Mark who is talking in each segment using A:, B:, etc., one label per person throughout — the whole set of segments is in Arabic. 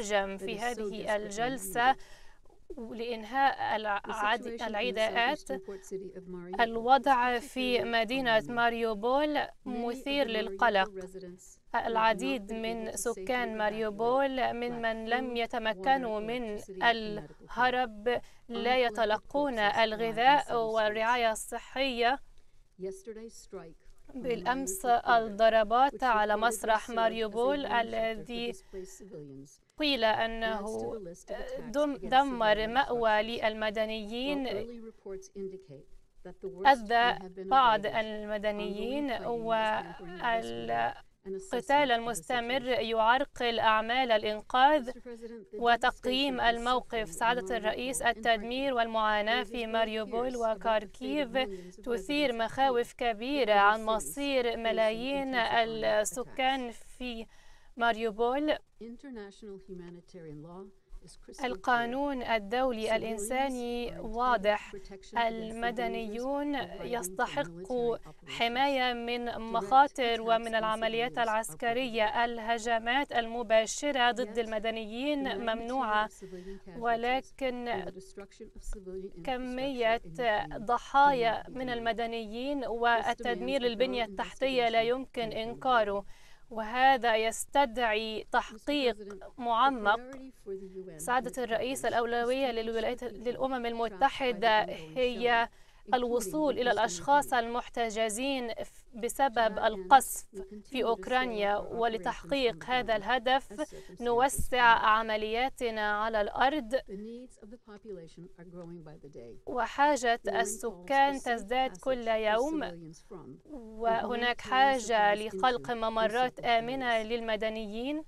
A: نترجم في هذه الجلسة لإنهاء العداءات الوضع في مدينة ماريوبول مثير للقلق العديد من سكان ماريوبول من من لم يتمكنوا من الهرب لا يتلقون الغذاء والرعاية الصحية بالأمس الضربات على مسرح ماريوبول الذي قيل أنه دمر مأوى للمدنيين
B: أذى بعض
A: المدنيين وال قتال مستمر يعرقل أعمال الإنقاذ وتقييم الموقف سعادة الرئيس التدمير والمعاناة في ماريوبول وكاركيف تثير مخاوف كبيرة عن مصير ملايين السكان في ماريوبول
B: القانون
A: الدولي الإنساني واضح المدنيون يستحقوا حماية من مخاطر ومن العمليات العسكرية الهجمات المباشرة ضد المدنيين ممنوعة ولكن كمية ضحايا من المدنيين والتدمير للبنية التحتية لا يمكن إنكاره وهذا يستدعي تحقيق معمق سعادة الرئيس الأولوية للولايات للأمم المتحدة هي الوصول إلى الأشخاص المحتجزين بسبب القصف في أوكرانيا ولتحقيق هذا الهدف نوسع عملياتنا على الأرض وحاجة السكان تزداد كل يوم
B: وهناك حاجة لخلق ممرات آمنة
A: للمدنيين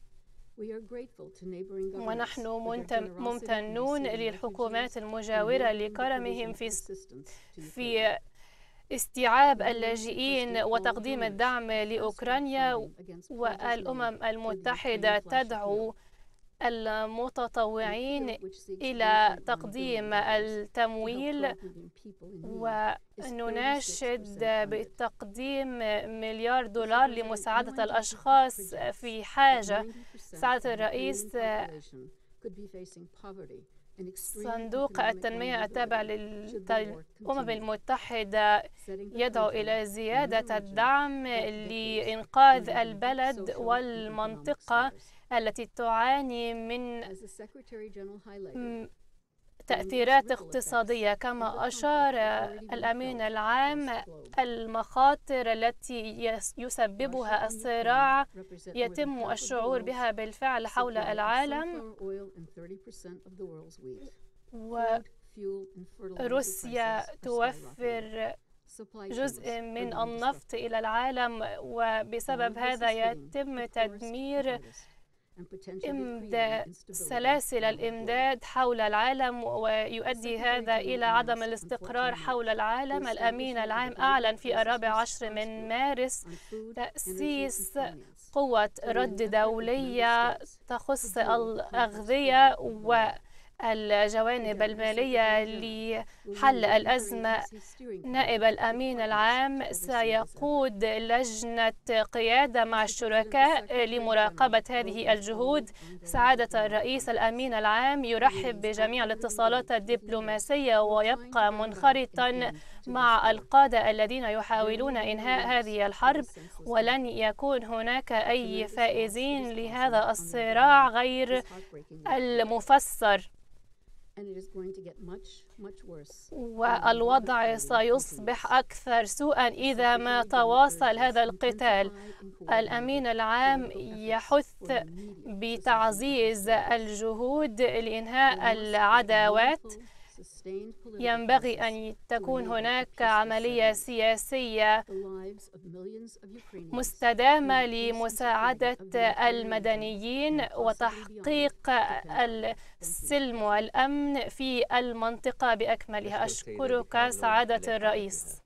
A: ونحن ممتنون للحكومات المجاورة لكرمهم في في استيعاب اللاجئين وتقديم الدعم لأوكرانيا والأمم المتحدة تدعو المتطوعين إلى تقديم التمويل ونناشد بتقديم مليار دولار لمساعدة الأشخاص في حاجة سعادة الرئيس
B: صندوق التنمية التابع
A: للأمم المتحدة يدعو إلى زيادة الدعم لإنقاذ البلد والمنطقة التي تعاني من تأثيرات اقتصادية كما أشار الأمين العام المخاطر التي يسببها الصراع يتم الشعور بها بالفعل حول العالم
B: وروسيا توفر
A: جزء من النفط إلى العالم وبسبب هذا يتم تدمير إم سلاسل الإمداد حول العالم ويؤدي هذا إلى عدم الاستقرار حول العالم الأمين العام أعلن في الرابع عشر من مارس تأسيس قوة رد دولية تخص الأغذية و الجوانب المالية لحل الأزمة نائب الأمين العام سيقود لجنة قيادة مع الشركاء لمراقبة هذه الجهود سعادة الرئيس الأمين العام يرحب بجميع الاتصالات الدبلوماسية ويبقى منخرطا مع القادة الذين يحاولون إنهاء هذه الحرب ولن يكون هناك أي فائزين لهذا الصراع غير المفسر
B: والوضع
A: سيصبح أكثر سوءا إذا ما تواصل هذا القتال الأمين العام يحث بتعزيز الجهود لإنهاء العداوات ينبغي أن تكون هناك عملية سياسية مستدامة لمساعدة المدنيين وتحقيق السلم والأمن في المنطقة بأكملها أشكرك سعادة الرئيس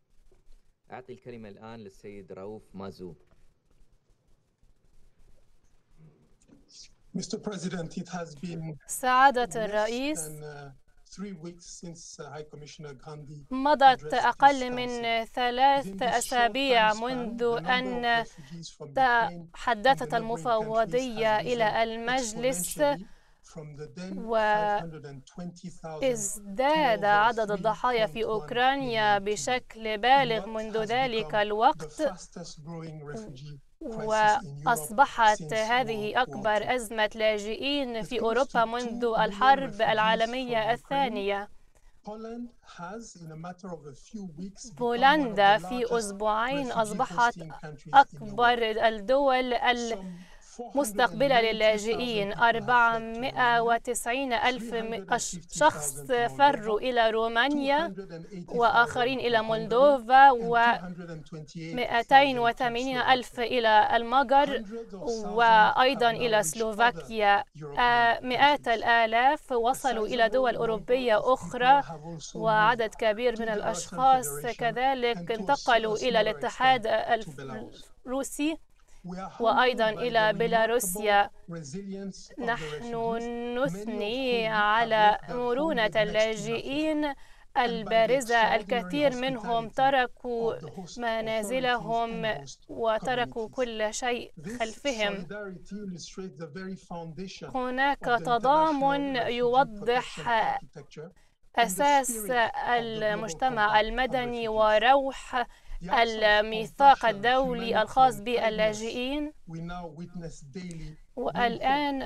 A: أعطي الكلمة الآن للسيد رؤوف مازو سعادة الرئيس
B: uh, Uh,
A: مضت أقل من ثلاث أسابيع منذ أن تحدثت المفوضية إلى المجلس وازداد عدد الضحايا في أوكرانيا بشكل بالغ منذ ذلك الوقت وأصبحت هذه أكبر أزمة لاجئين في أوروبا منذ الحرب العالمية الثانية بولندا في أسبوعين أصبحت أكبر الدول مستقبلة للاجئين 490 ألف شخص فروا إلى رومانيا وآخرين إلى مولدوفا و 280 ألف إلى المجر وأيضا إلى سلوفاكيا مئات الآلاف وصلوا إلى دول أوروبية أخرى وعدد كبير من الأشخاص كذلك انتقلوا إلى الاتحاد الروسي وأيضا إلى بيلاروسيا نحن نثني على مرونة اللاجئين البارزة الكثير منهم تركوا منازلهم وتركوا كل شيء خلفهم هناك تضامن يوضح أساس المجتمع المدني وروح الميثاق الدولي الخاص باللاجئين والآن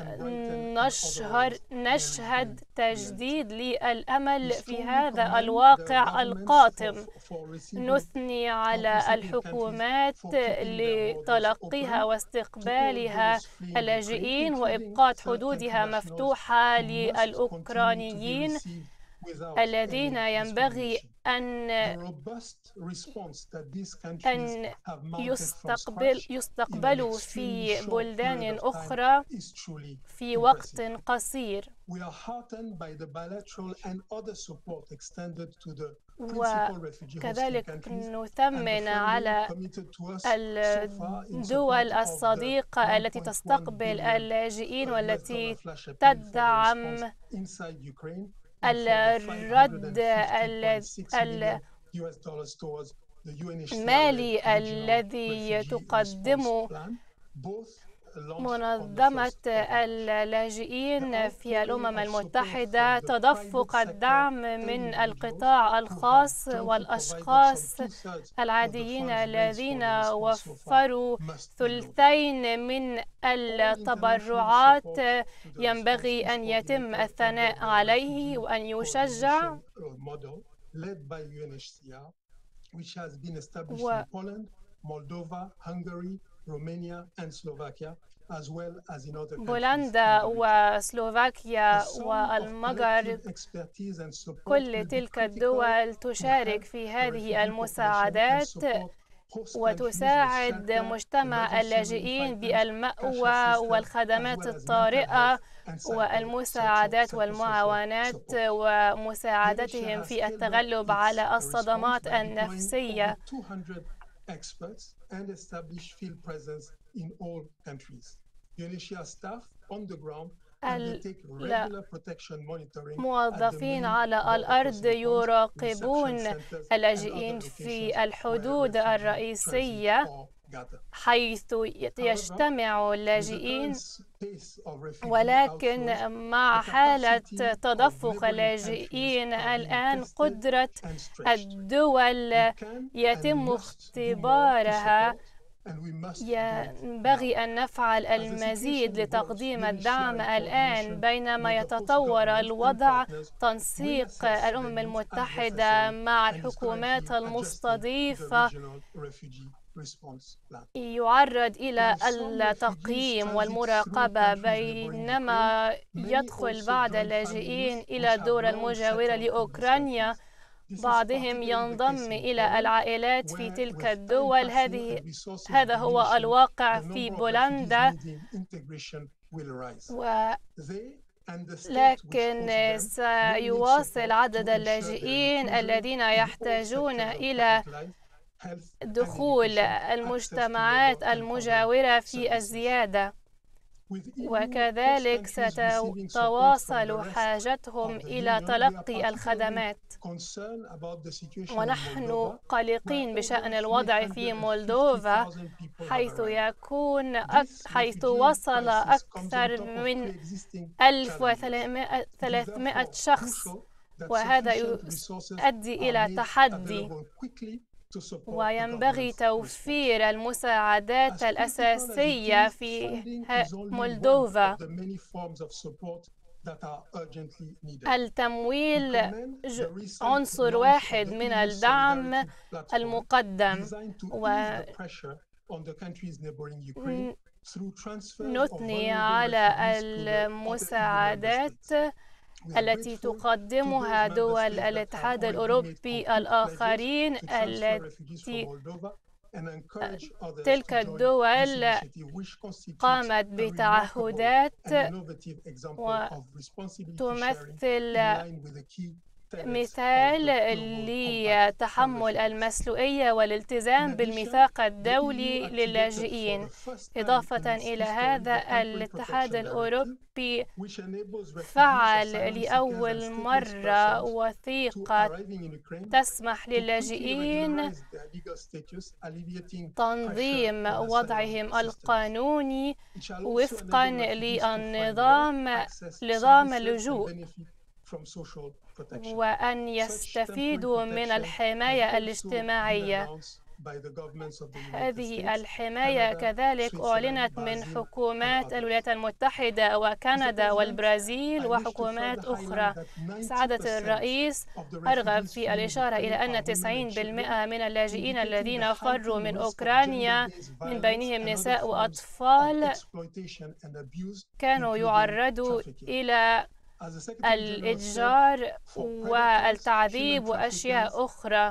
A: نشهر نشهد تجديد للأمل في هذا الواقع القاتم نثني على الحكومات لتلقيها واستقبالها اللاجئين وإبقاء حدودها مفتوحة للأوكرانيين الذين ينبغي أن أن يستقبل يستقبلوا في بلدان أخرى في وقت قصير وكذلك نثمن على الدول الصديقة التي تستقبل اللاجئين والتي تدعم الرد
B: المالي
A: الذي تقدمه
B: منظمة
A: اللاجئين في الأمم المتحدة تدفق الدعم من القطاع الخاص والأشخاص العاديين الذين وفروا ثلثين من التبرعات ينبغي أن يتم الثناء عليه وأن يشجع
B: و... بولندا
A: وسلوفاكيا والمجر كل تلك الدول تشارك في هذه المساعدات وتساعد مجتمع اللاجئين بالمأوى والخدمات الطارئة والمساعدات والمعاونات ومساعدتهم في التغلب على الصدمات النفسية
B: experts, and establish field presence in all countries. UNICEF staff on the ground الموظفين
A: على الأرض يراقبون اللاجئين في الحدود الرئيسية حيث يجتمع اللاجئين ولكن مع حالة تدفق اللاجئين الآن قدرة الدول يتم اختبارها ينبغي أن نفعل المزيد لتقديم الدعم الآن بينما يتطور الوضع تنسيق الأمم المتحدة مع الحكومات المستضيفة يعرض إلى التقييم والمراقبة بينما يدخل بعض اللاجئين إلى الدول المجاورة لأوكرانيا بعضهم ينضم إلى العائلات في تلك الدول هذه هذا هو الواقع في بولندا و لكن سيواصل عدد اللاجئين الذين يحتاجون إلى دخول المجتمعات المجاورة في الزيادة وكذلك ستتواصل حاجتهم إلى تلقي الخدمات ونحن قلقين بشأن الوضع في مولدوفا حيث يكون أك... حيث وصل أكثر من 1300 شخص وهذا يؤدي إلى تحدي وينبغي توفير المساعدات الأساسية في مولدوفا التمويل عنصر واحد من الدعم المقدم و نثني على المساعدات التي تقدمها دول الاتحاد الأوروبي الآخرين التي آه، تلك الدول قامت بتعهدات وتمثل مثال لتحمل المسؤولية والالتزام بالميثاق الدولي للاجئين إضافة إلى هذا الاتحاد الأوروبي فعل لأول مرة وثيقة تسمح للاجئين تنظيم وضعهم القانوني وفقا للنظام نظام اللجوء وأن يستفيدوا من الحماية الاجتماعية
B: هذه
A: الحماية كذلك أعلنت من حكومات الولايات المتحدة وكندا والبرازيل وحكومات أخرى سعادة الرئيس أرغب في الإشارة إلى أن 90% من اللاجئين الذين فروا من أوكرانيا من بينهم نساء وأطفال كانوا يعرضوا إلى الإتجار والتعذيب وأشياء أخرى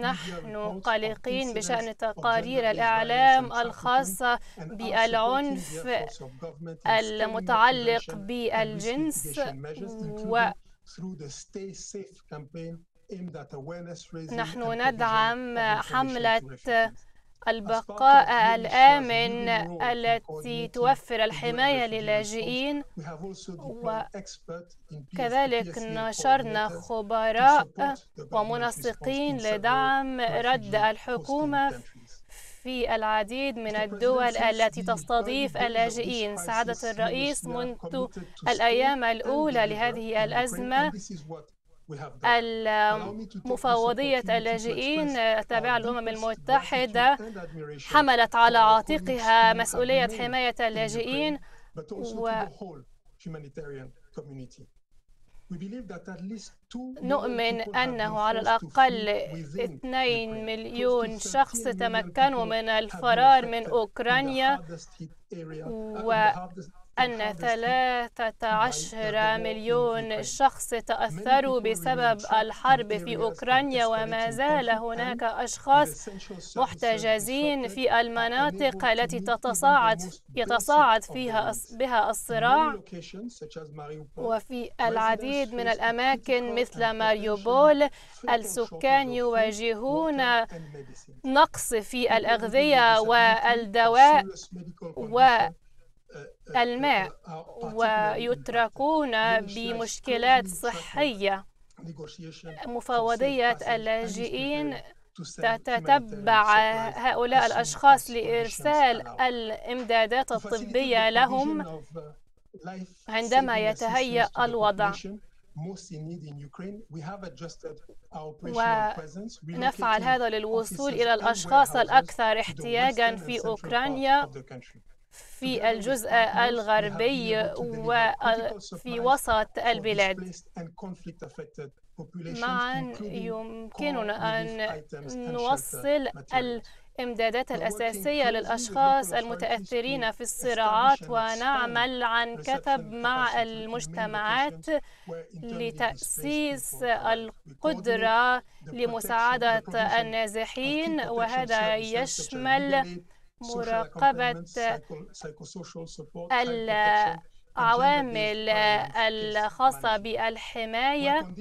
A: نحن قلقين بشأن تقارير الإعلام الخاصة بالعنف المتعلق بالجنس و
B: نحن ندعم حملة
A: البقاء الآمن التي توفر الحماية للاجئين
B: وكذلك
A: نشرنا خبراء ومنسقين لدعم رد الحكومة في العديد من الدول التي تستضيف اللاجئين سعادة الرئيس منذ الأيام الأولى لهذه الأزمة المفوضية اللاجئين التابعة آه، للأمم المتحدة حملت على عاتقها مسؤولية حماية اللاجئين و
B: نؤمن أنه
A: على الأقل 2 مليون شخص تمكنوا من الفرار من أوكرانيا و أن 13 مليون شخص تأثروا بسبب الحرب في أوكرانيا وما زال هناك أشخاص محتجزين في المناطق التي تتصاعد يتصاعد فيها بها الصراع وفي العديد من الأماكن مثل ماريوبول السكان يواجهون نقص في الأغذية والدواء و الماء ويتركون بمشكلات صحية مفاوضية اللاجئين تتتبع هؤلاء الأشخاص لإرسال الإمدادات الطبية لهم عندما يتهيأ الوضع
B: ونفعل هذا
A: للوصول إلى الأشخاص الأكثر احتياجا في أوكرانيا في الجزء الغربي وفي وسط البلاد معا يمكننا أن نوصل الإمدادات الأساسية للأشخاص المتأثرين في الصراعات ونعمل عن كتب مع المجتمعات لتأسيس القدرة لمساعدة النازحين وهذا يشمل مراقبة العوامل الخاصة بالحماية